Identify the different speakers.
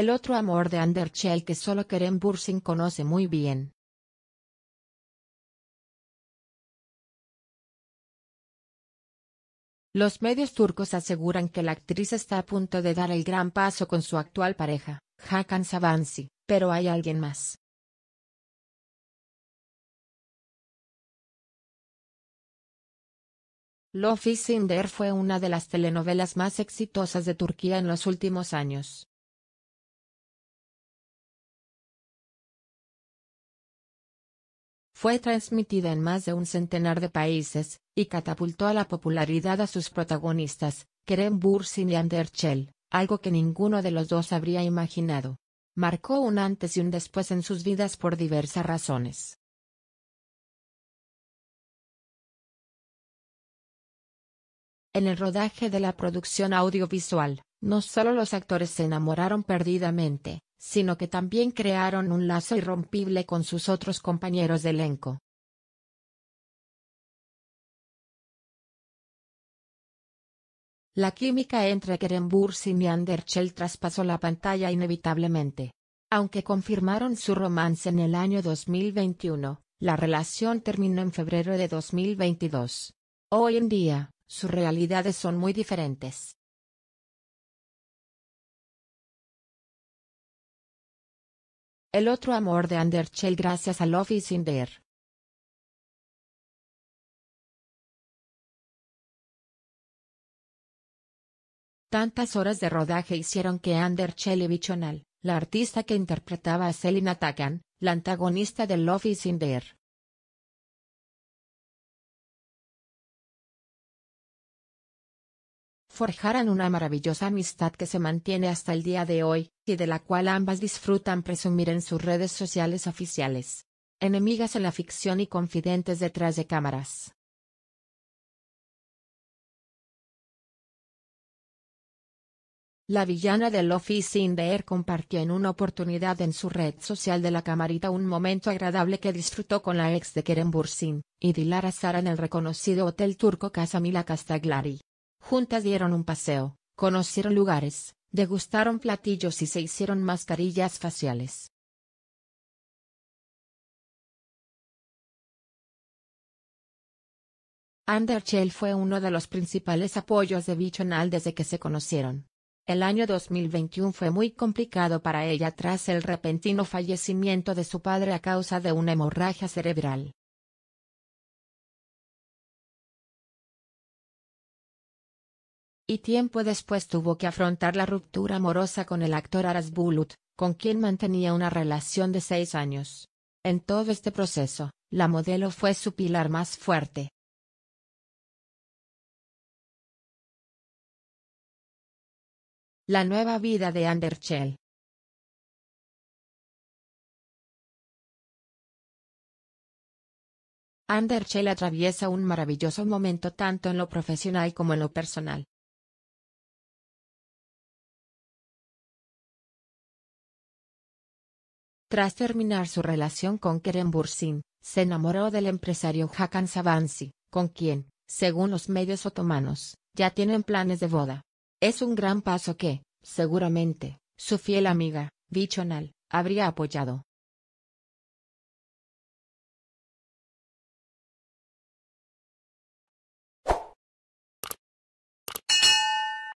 Speaker 1: el otro amor de Anderchel que solo Kerem Bursin conoce muy bien. Los medios turcos aseguran que la actriz está a punto de dar el gran paso con su actual pareja, Hakan Savansi, pero hay alguien más. Lofi Sinder fue una de las telenovelas más exitosas de Turquía en los últimos años. Fue transmitida en más de un centenar de países, y catapultó a la popularidad a sus protagonistas, Keren
Speaker 2: Bursin y Ander Schell, algo que ninguno de los dos habría imaginado. Marcó un
Speaker 1: antes y un después en sus vidas por diversas razones. En el rodaje de la producción audiovisual, no solo los actores se enamoraron perdidamente, sino que también crearon un lazo irrompible con sus otros compañeros de elenco. La química entre Kerenburs y Neanderchel traspasó la pantalla inevitablemente. Aunque
Speaker 2: confirmaron su romance en el año 2021, la relación terminó en febrero
Speaker 1: de 2022. Hoy en día, sus realidades son muy diferentes. El otro amor de Anderchel gracias a Love is in Tantas horas de rodaje hicieron que Anderchel y Bichonal, la artista que interpretaba a Selina Tagan, la antagonista de Love is in forjaran una maravillosa amistad que se mantiene hasta el día de hoy, y de la cual ambas disfrutan presumir en sus redes sociales oficiales. Enemigas en la ficción y confidentes detrás de cámaras. La villana del Office in the Air compartió en una oportunidad en
Speaker 2: su red social de la camarita un momento agradable que disfrutó con la ex de Kerem Bursin y Dilara Sara en el reconocido hotel turco Casa Mila Castaglari. Juntas dieron un paseo,
Speaker 1: conocieron lugares, degustaron platillos y se hicieron mascarillas faciales. Anderchel fue uno de los principales apoyos de Bichonal desde
Speaker 2: que se conocieron. El año 2021 fue muy complicado para ella tras el repentino
Speaker 1: fallecimiento de su padre a causa de una hemorragia cerebral. y tiempo después tuvo que afrontar la ruptura amorosa con el actor Aras Bulut, con quien mantenía una relación de seis años. En todo este proceso, la modelo fue su pilar más fuerte. La nueva vida de Anderchel. Anderchel atraviesa un maravilloso momento tanto en lo profesional como en lo personal. Tras terminar su relación con Keren Bursin, se enamoró del empresario Hakan
Speaker 2: Savansi, con quien, según los medios otomanos, ya tienen planes de boda.
Speaker 1: Es un gran paso que, seguramente, su fiel amiga, Bichonal, habría apoyado.